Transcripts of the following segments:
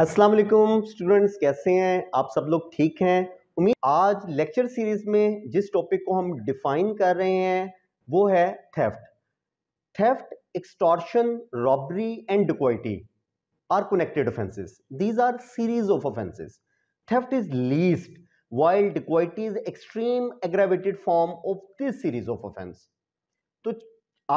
अस्सलाम वालेकुम स्टूडेंट्स कैसे हैं आप सब लोग ठीक हैं उम्मीद आज लेक्चर सीरीज़ में जिस टॉपिक को हम डिफाइन कर रहे हैं वो है theft theft extortion robbery and dacoity are connected offences these are series of offences theft is least while dacoity is extreme aggravated form of this series of offence तो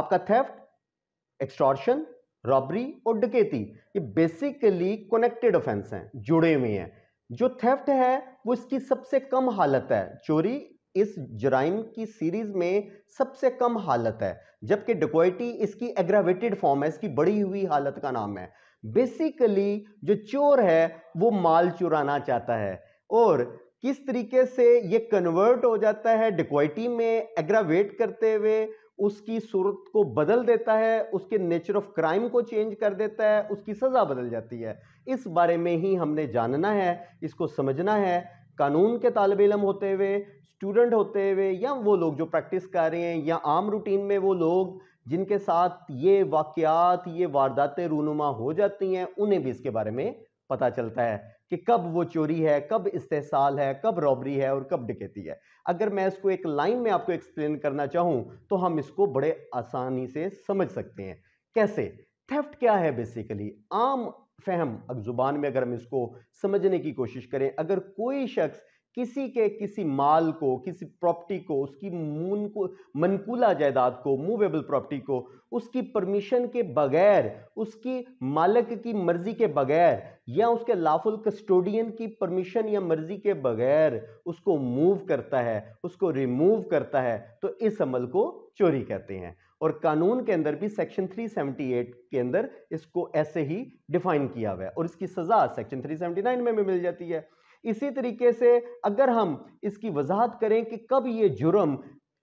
आपका थेफ्ट एक्सटॉर्शन रॉबरी और डकेती ये basically connected offence हैं जुड़े हुए हैं जो theft है वो इसकी सबसे कम हालत है चोरी इस जराइम की सीरीज में सबसे कम हालत है जबकि डकोइटी इसकी एग्रावेटेड फॉर्म है इसकी बढ़ी हुई हालत का नाम है बेसिकली जो चोर है वो माल चुराना चाहता है और किस तरीके से ये कन्वर्ट हो जाता है डिक्वाइटी में एग्रावेट करते हुए उसकी सूरत को बदल देता है उसके नेचर ऑफ क्राइम को चेंज कर देता है उसकी सज़ा बदल जाती है इस बारे में ही हमने जानना है इसको समझना है कानून के तालब इलम होते हुए स्टूडेंट होते हुए या वो लोग जो प्रैक्टिस कर रहे हैं या आम रूटीन में वो लोग जिनके साथ ये वाक़ात ये वारदातें रूनुमा हो जाती हैं उन्हें भी इसके बारे में पता चलता है कि कब वो चोरी है कब इस्तेसाल है कब रॉबरी है और कब डकैती है अगर मैं इसको एक लाइन में आपको एक्सप्लेन करना चाहूँ तो हम इसको बड़े आसानी से समझ सकते हैं कैसे थेफ्ट क्या है बेसिकली आम फहम अब ज़ुबान में अगर हम इसको समझने की कोशिश करें अगर कोई शख्स किसी के किसी माल को किसी प्रॉपर्टी को उसकी मुनकु मनकूला जायदाद को मूवेबल प्रॉपर्टी को उसकी परमिशन के बगैर उसकी मालिक की मर्जी के बगैर या उसके लाफुल कस्टोडियन की परमिशन या मर्जी के बगैर उसको मूव करता है उसको रिमूव करता है तो इस अमल को चोरी कहते हैं और कानून के अंदर भी सेक्शन 378 के अंदर इसको ऐसे ही डिफाइन किया हुआ है और इसकी सज़ा सेक्शन 379 में भी मिल जाती है इसी तरीके से अगर हम इसकी वजाहत करें कि कब ये जुर्म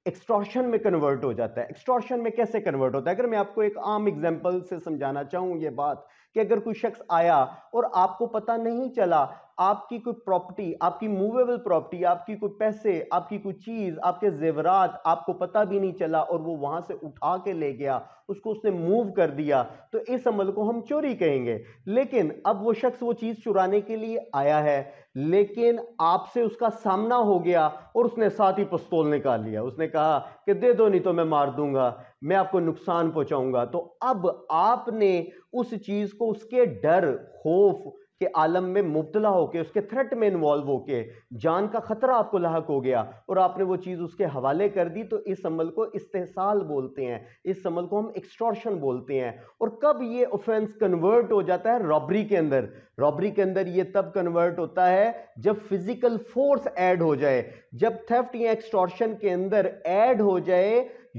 एक्सट्रॉशन में कन्वर्ट हो जाता है एक्सट्रॉशन में कैसे कन्वर्ट होता है अगर मैं आपको एक आम एग्जाम्पल से समझाना चाहूँ ये बात कि अगर कोई शख्स आया और आपको पता नहीं चला आपकी कोई प्रॉपर्टी आपकी मूवेबल प्रॉपर्टी आपकी कोई पैसे आपकी कोई चीज़ आपके जेवरात आपको पता भी नहीं चला और वो वहाँ से उठा के ले गया उसको उसने मूव कर दिया तो इस अमल को हम चोरी कहेंगे लेकिन अब वो शख्स वो चीज़ चुराने के लिए आया है लेकिन आपसे उसका सामना हो गया और उसने साथ ही पस्तौल निकाल लिया उसने कहा कि दे दो नहीं तो मैं मार दूंगा मैं आपको नुकसान पहुंचाऊंगा तो अब आपने उस चीज़ को उसके डर खौफ के आलम में मुबतला होकर उसके थ्रेट में इन्वॉल्व होके जान का ख़तरा आपको लाक हो गया और आपने वो चीज़ उसके हवाले कर दी तो इस अमल को इस्तेसाल बोलते हैं इस अमल को हम एक्सट्रॉशन बोलते हैं और कब ये ऑफेंस कन्वर्ट हो जाता है रॉबरी के अंदर रॉबरी के अंदर ये तब कन्वर्ट होता है जब फिज़िकल फोर्स ऐड हो जाए जब थेफ्ट या एक्सट्रॉशन के अंदर ऐड हो जाए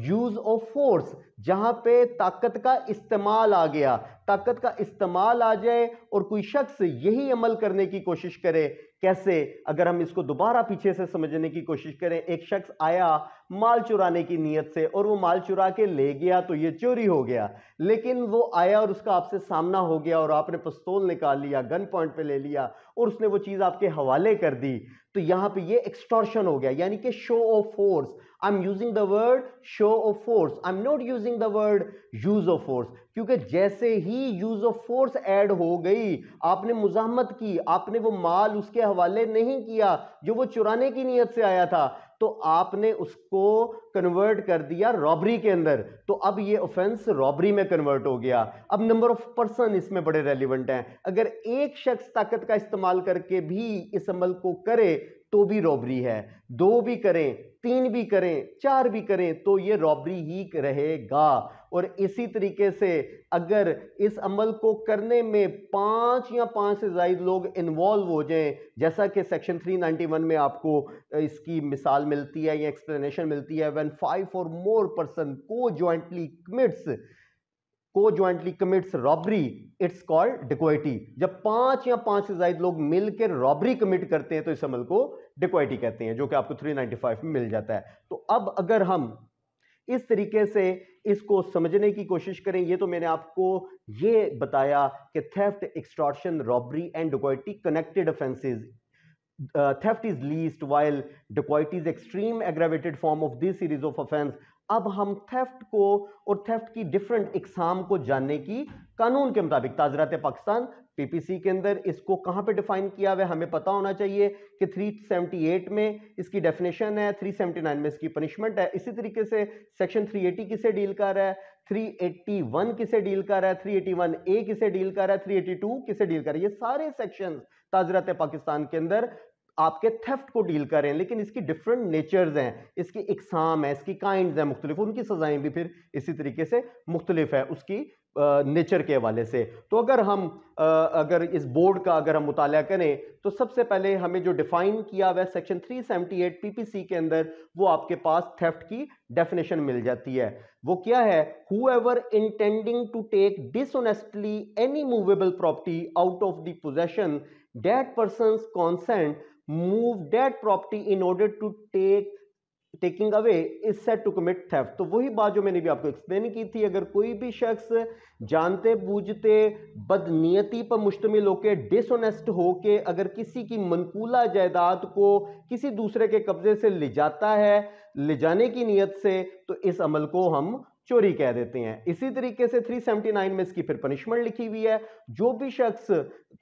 यूज़ ऑफ फोर्स जहाँ पे ताकत का इस्तेमाल आ गया ताकत का इस्तेमाल आ जाए और कोई शख्स यही अमल करने की कोशिश करे कैसे अगर हम इसको दोबारा पीछे से समझने की कोशिश करें एक शख्स आया माल चुराने की नीयत से और वो माल चुरा के ले गया तो ये चोरी हो गया लेकिन वो आया और उसका आपसे सामना हो गया और आपने पिस्तौल निकाल लिया गन पॉइंट पे ले लिया और उसने वो चीज़ आपके हवाले कर दी तो यहाँ पे ये एक्सटॉर्शन हो गया यानी कि show of force using the word show of force I am not using the word use of force क्योंकि जैसे ही यूज ऑफ फोर्स ऐड हो गई आपने मुजामत की आपने वो माल उसके हवाले नहीं किया जो वो चुराने की नीयत से आया था तो आपने उसको कन्वर्ट कर दिया रॉबरी के अंदर तो अब ये ऑफेंस रॉबरी में कन्वर्ट हो गया अब नंबर ऑफ पर्सन इसमें बड़े रेलिवेंट हैं अगर एक शख्स ताकत का इस्तेमाल करके भी इस अमल को करे तो भी रॉबरी है दो भी करें तीन भी करें चार भी करें तो ये रॉबरी ही रहेगा और इसी तरीके से अगर इस अमल को करने में पाँच या पाँच से ज़ायद लोग इन्वॉल्व हो जाएं जैसा कि सेक्शन 391 में आपको इसकी मिसाल मिलती है या एक्सप्लेनेशन मिलती है व्हेन फाइव और मोर पर्सन को जॉइंटली कमिट्स को jointly commits robbery it's called dacoity जब पांच या पांच से ज्यादा लोग मिलकर रॉबरी कमिट करते हैं तो इस अमल को डिक्वाइटी कहते हैं जो कि आपको थ्री में मिल जाता है तो अब अगर हम इस तरीके से इसको समझने की कोशिश करें ये तो मैंने आपको ये बताया कि theft extortion robbery and dacoity connected offences theft is least while dacoity is extreme aggravated form of this series of offense अब हम थेफ्ट को और थेफ्ट की डिफरेंट इकसाम को जानने की कानून के मुताबिक ताजरात पाकिस्तान पीपीसी के अंदर इसको कहाँ पे डिफाइन किया हुआ है हमें पता होना चाहिए कि 378 में इसकी डेफिनेशन है 379 में इसकी पनिशमेंट है इसी तरीके से सेक्शन 380 किसे डील कर रहा है 381 किसे डील कर रहा है 381 ए किसे डील कर रहा है 382 किसे डील कर रहा है ये सारे सेक्शन ताजरत पाकिस्तान के अंदर आपके थेफ्ट को डील करें लेकिन इसकी डिफरेंट नेचर्स हैं इसकी इकसाम है इसकी काइंड हैं मुख्तलिफ उनकी सज़ाएं भी फिर इसी तरीके से मुख्तलिफ है उसकी नेचर के हवाले से तो अगर हम अगर इस बोर्ड का अगर हम मुताल करें तो सबसे पहले हमें जो डिफ़ाइन किया हुआ सेक्शन 378 सी के अंदर वो आपके पास थेफ्ट की डेफिनेशन मिल जाती है वो क्या है whoever intending to take dishonestly any movable property out of the possession that person consent move that property in order to take taking away is said to commit theft तो वही बात जो मैंने भी आपको एक्सप्लेन की थी अगर कोई भी शख्स जानते बूझते बदनीयती पर मुश्तमिल होकर डिसोनेस्ट होके अगर किसी की मनकूला जायदाद को किसी दूसरे के कब्जे से ले जाता है ले जाने की नीयत से तो इस अमल को हम चोरी कह देते हैं इसी तरीके से 379 में इसकी फिर पनिशमेंट लिखी हुई है जो भी शख्स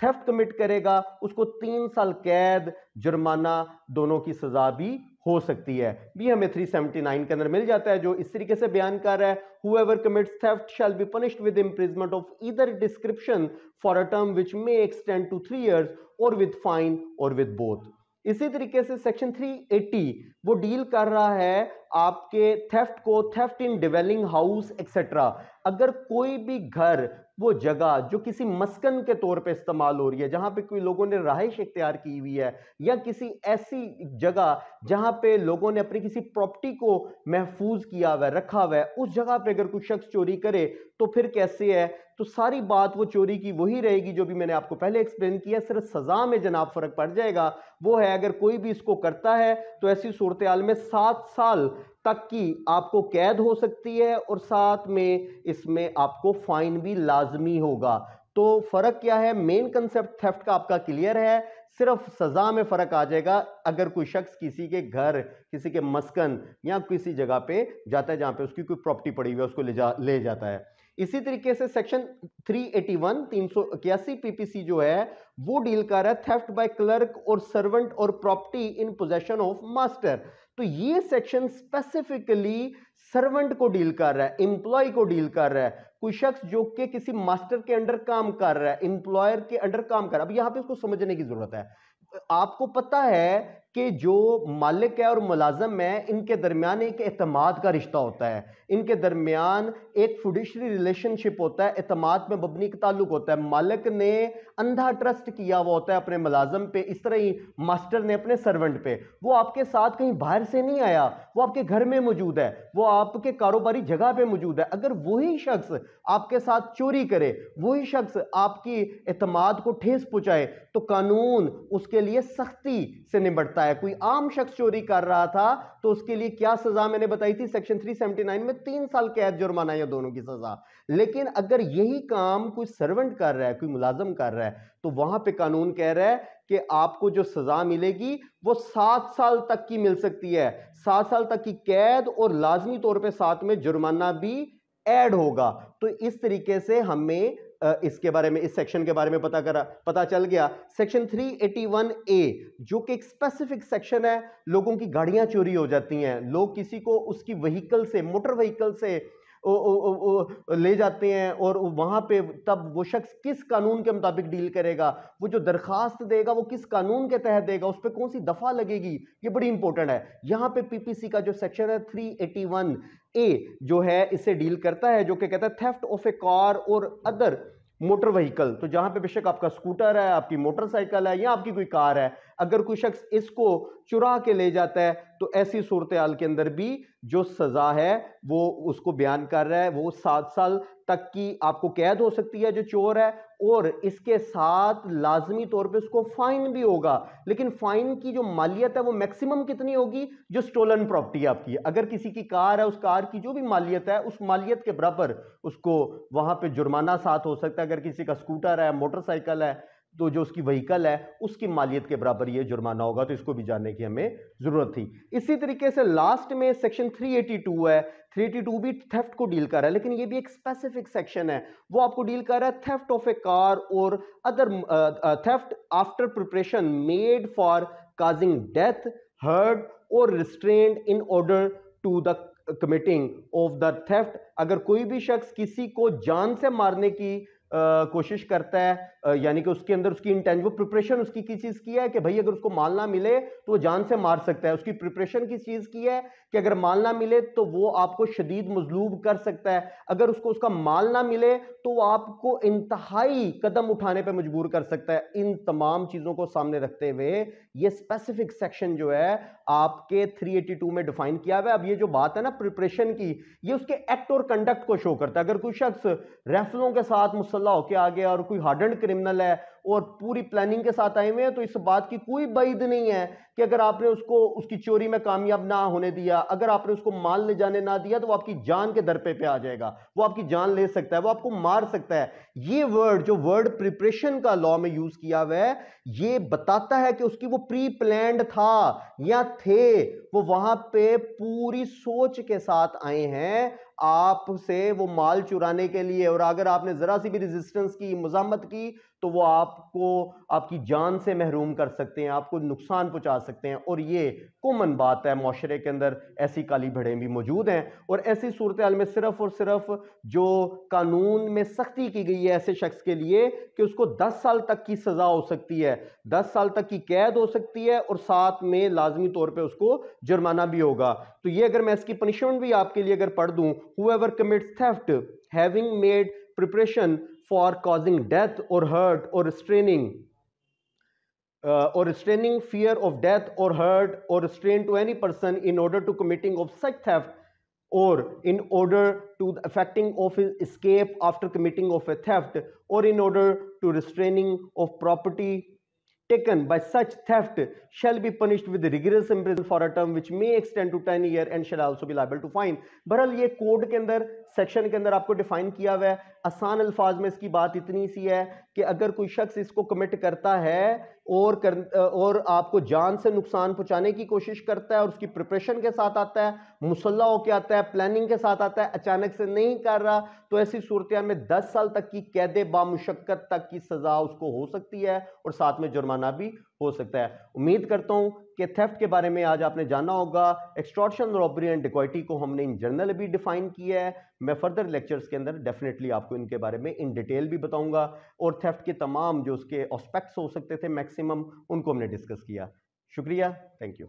थेफ्ट कमिट करेगा उसको तीन साल कैद जुर्माना दोनों की सजा भी हो सकती है भी हमें 379 के अंदर मिल जाता है जो इस तरीके से बयान कर रहा है who commits theft shall be punished with imprisonment of either description for a term which may extend to three years और विद फाइन और विद बोथ इसी तरीके से सेक्शन 380 वो डील कर रहा है आपके थेफ्ट को theft in dwelling house etcetera अगर कोई भी घर वो जगह जो किसी मस्कन के तौर पे इस्तेमाल हो रही है जहाँ पे कोई लोगों ने रहाइश इख्तियार की हुई है या किसी ऐसी जगह जहाँ पे लोगों ने अपनी किसी प्रॉपर्टी को महफूज किया हुआ रखा हुआ है उस जगह पे अगर कोई शख्स चोरी करे तो फिर कैसे है तो सारी बात वो चोरी की वही रहेगी जो भी मैंने आपको पहले एक्सप्लेन किया सिर्फ सज़ा में जनाब फ़र्क पड़ जाएगा वो है अगर कोई भी इसको करता है तो ऐसी सूरत आल में सात साल तक की आपको कैद हो सकती है और साथ में इसमें आपको फ़ाइन भी लाजमी होगा तो फ़र्क क्या है मेन कंसेप्ट थेफ्ट का आपका क्लियर है सिर्फ सज़ा में फ़र्क आ जाएगा अगर कोई शख्स किसी के घर किसी के मस्कन या किसी जगह पे जाता है जहाँ पे उसकी कोई प्रॉपर्टी पड़ी हुई है उसको ले जा ले जाता है इसी तरीके से सेक्शन 381 381 पीपीसी जो है वो डील कर रहा है थेफ्ट बाय क्लर्क और सर्वेंट और property in possession of master तो ये सेक्शन स्पेसिफिकली सर्वेंट को डील कर रहा है इंप्लॉय को डील कर रहा है कोई शख्स जो के किसी मास्टर के अंडर काम कर रहा है इंप्लॉयर के अंडर काम कर रहा है अब यहां पे उसको समझने की जरूरत है आपको पता है कि जो मालिक है और मुलाजम है इनके दरमियान एक अहतमाद का रिश्ता होता है इनके दरमियान एक फुडिशरी रिलेशनशिप होता है अतमाद में मबनी का ताल्लुक होता है मालिक ने अंधा ट्रस्ट किया हुआ होता है अपने मुलाजम पे इस तरह ही मास्टर ने अपने सर्वेंट पे वो आपके साथ कहीं बाहर से नहीं आया वो आपके घर में मौजूद है वो आपके कारोबारी जगह पर मौजूद है अगर वही शख्स आपके साथ चोरी करे वही शख्स आपकी अतमाद को ठेस पहुँचाए तो कानून उसके लिए सख्ती से निबटता है है कोई आम शख्स चोरी कर रहा था तो उसके लिए क्या सजा मैंने बताई थी सेक्शन 379 में तीन साल कैद जुर्माना या दोनों की सजा लेकिन अगर यही काम कोई सर्वेंट कर रहा है कोई मुलाजम कर रहा है तो वहां पे कानून कह रहा है कि आपको जो सजा मिलेगी वो सात साल तक की मिल सकती है सात साल तक की कैद और लाजमी तौर पर साथ में जुर्माना भी एड होगा तो इस तरीके से हमें इसके बारे में इस सेक्शन के बारे में पता करा पता चल गया सेक्शन 381 ए जो कि एक स्पेसिफिक सेक्शन है लोगों की गाड़ियां चोरी हो जाती हैं लोग किसी को उसकी व्हीकल से मोटर व्हीकल से ओ, ओ, ओ, ओ, ले जाते हैं और वहाँ पे तब वो शख्स किस कानून के मुताबिक डील करेगा वो जो दरखास्त देगा वो किस कानून के तहत देगा उस पर कौन सी दफ़ा लगेगी ये बड़ी इंपॉर्टेंट है यहाँ पे पीपीसी का जो सेक्शन है थ्री एटी वन ए जो है इससे डील करता है जो कि कहता है थेफ्ट ऑफ ए कार और अदर मोटर व्हीकल तो जहाँ पे बेशक आपका स्कूटर है आपकी मोटरसाइकिल है या आपकी कोई कार है अगर कोई शख्स इसको चुरा के ले जाता है तो ऐसी सूरत हाल के अंदर भी जो सज़ा है वो उसको बयान कर रहा है वो सात साल तक की आपको कैद हो सकती है जो चोर है और इसके साथ लाजमी तौर पे उसको फाइन भी होगा लेकिन फाइन की जो मालियत है वो मैक्सिमम कितनी होगी जो स्टोलन प्रॉपर्टी आपकी है अगर किसी की कार है उस कार की जो भी मालियत है उस मालियत के बराबर उसको वहाँ पे जुर्माना साथ हो सकता है अगर किसी का स्कूटर है मोटरसाइकिल है तो जो उसकी वहीकल है उसकी मालियत के बराबर ये जुर्माना होगा तो इसको भी जानने की हमें ज़रूरत थी इसी तरीके से लास्ट में सेक्शन 382 है 382 भी थेफ्ट को डील कर रहा है लेकिन ये भी एक स्पेसिफिक सेक्शन है वो आपको डील कर रहा है थेफ्ट ऑफ ए कार और other theft after preparation made for causing death hurt और restraint in order to the committing of the theft अगर कोई भी शख्स किसी को जान से मारने की कोशिश करता है यानी कि उसके अंदर उसकी इंटेंज वो प्रिपरेशन उसकी किस चीज़ की है कि भाई अगर उसको माल ना मिले तो वो जान से मार सकता है उसकी प्रिपरेशन किस चीज़ की है कि अगर माल ना मिले तो वो आपको शदीद मजलूब कर सकता है अगर उसको उसका माल ना मिले तो वो आपको इंतहाई कदम उठाने पर मजबूर कर सकता है इन तमाम चीज़ों को सामने रखते हुए ये स्पेसिफिक सेक्शन जो है आपके 382 में डिफाइन किया हुआ है अब ये जो बात है ना प्रिपरेशन की ये उसके एक्ट और कंडक्ट को शो करता है अगर कोई शख्स रेफलों के साथ रसुल्ला होके आ गया और कोई हार्डन क्रिमिनल है और पूरी प्लानिंग के साथ आए हुए हैं तो इस बात की कोई बैद नहीं है कि अगर आपने उसको उसकी चोरी में कामयाब ना होने दिया अगर आपने उसको माल ले जाने ना दिया तो वो आपकी जान के दर पे पे आ जाएगा वो आपकी जान ले सकता है वो आपको मार सकता है ये वर्ड जो वर्ड प्रिपरेशन का लॉ में यूज किया हुआ है ये बताता है कि उसकी वो प्री प्लैंड था या थे वो वहां पे पूरी सोच के साथ आए हैं आपसे वो माल चुराने के लिए और अगर आपने जरा सी भी रेजिस्टेंस की मजामत की तो वो आप आपको आपकी जान से महरूम कर सकते हैं आपको नुकसान पहुंचा सकते हैं और ये कॉमन बात है माशरे के अंदर ऐसी काली भड़ें भी मौजूद हैं और ऐसी सूरत हाल में सिर्फ और सिर्फ जो कानून में सख्ती की गई है ऐसे शख्स के लिए कि उसको दस साल तक की सज़ा हो सकती है दस साल तक की कैद हो सकती है और साथ में लाजमी तौर पर उसको जुर्माना भी होगा तो ये अगर मैं इसकी पनिशमेंट भी आपके लिए अगर पढ़ दूँ whoever commits theft having made preparation for causing death or hurt or restraining uh, or restraining fear of death or hurt or restraint to any person in order to committing of such theft or in order to effecting of his escape after committing of a theft or in order to restraining of property taken by such theft shall be punished with rigorous imprisonment for a term which may extend to 10 years and shall also be liable to fine बहरहाल ये code के अंदर section के अंदर आपको define किया हुआ है आसान अल्फाज में इसकी बात इतनी सी है कि अगर कोई शख्स इसको कमिट करता है और कर, और आपको जान से नुकसान पहुंचाने की कोशिश करता है और उसकी प्रिपरेशन के साथ आता है मुसल्ला होकर आता है प्लानिंग के साथ आता है अचानक से नहीं कर रहा तो ऐसी सूरत में दस साल तक की कैद बामुशक्कत तक की सज़ा उसको हो सकती है और साथ में जुर्माना भी हो सकता है उम्मीद करता हूँ कि थेफ्ट के बारे में आज आपने जाना होगा एक्सट्रॉशन रॉबरी एंड डिकॉइटी को हमने इन जनरल भी डिफाइन किया है मैं फर्दर लेक्चर्स के अंदर डेफिनेटली आपको इनके बारे में इन डिटेल भी बताऊंगा और थेफ्ट के तमाम जो उसके ऑस्पेक्ट्स हो सकते थे मैक्सिमम उनको हमने डिस्कस किया शुक्रिया थैंक यू